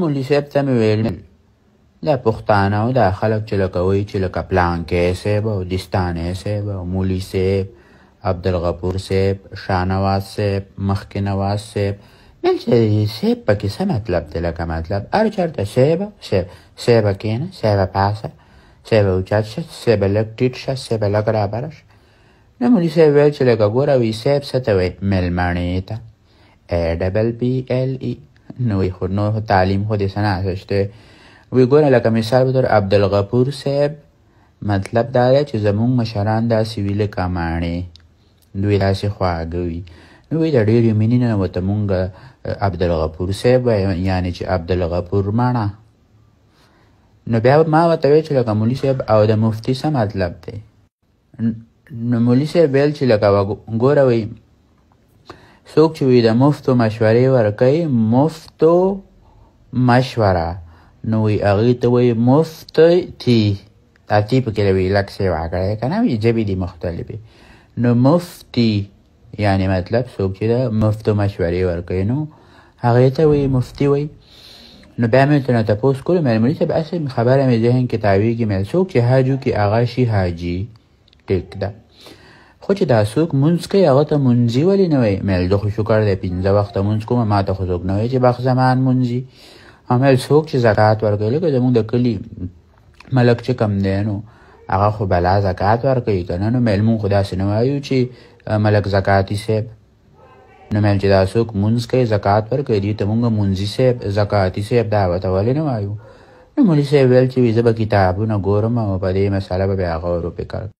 مولي صاحب ته مې ویل دا پښتانه او دا خلک چې لکه وایي چې لکه پلانکی صاحب او دستانې صاحب او مولي صاحب عبدالغفور صاحب شاهنواز صاحب مخکې نواز صاحب مل چې صاحب پکې څه مطلب دی لکه مطلب هر چېرته صاحبه صاحب صاحبه کښېنه صاحبه پاسه صاحبه اوچت شه صاحبه لږ ټیټ شه صاحبه لږ رابره شه نو مولي صاحب ویل چې لکه ګوره وي صاحب څه ته وایي مېلمڼې ته ای ډبل پي ایل ای نوی خود نو تعلیم خود سنه داشته وی ګوره لکه مثال بدر عبدالغفور صاحب مطلب دا دی چې زمونږ مشران داسې وي لکه ماڼې دوی داسې خواږه وي نو وی د ډېرې مینې نه ورته مونږ عبدالغفور صاحب یعنې چې عبدالغفور ماڼه نو بیا ما ورته ویل چې لکه مولي صاحب او د مفتي څه مطلب دی نو مولي صاحب ویل چې لکه ګوره وایي څوک چې وي د مفتو مشورې ورکوي مفتو مشوره نو وي هغې ته وایي مفتتي دا تي پکې وي لږ سیوا کړی که نه وي ژبې دي مختلفې نو مفتی یعنې مطلب څوک چې د مفتو مشورې ورکوي نو هغې ته وایي مفتي وایي نو بیا مې ورته نه تپوس کولو مېرمنې ته به هسې خبره مې ذهن کې تاویږي مې څوک چې حاج وکړي هغه شي حاجي ټیک ده خو چې دا څوک مونځ کوي هغه ته مونځي ولې نه وایي میل زه خو شکر دی پنځه وخته مونځ کوم ما ته خو څوک نه وایي چې بخ زمان مونځي همل څوک چې زکات ورکوي لکه زمونږ د کلي ملک چې کم دی نو هغه خو بلا زکات ورکوي که نه نو میل مونږ خو داسې نه وایو چې ملک زکاتي صاحب نو میل چې دا څوک مونځ کوي زکات ورکوي دوی ته مونږ مونځي صاحب زکاتي صاحب دا ورته ولې نه وایو نو مولي صاحب ویل چې زه به کتابونه ګورم او په دې مسله به بیا غور وپې کړم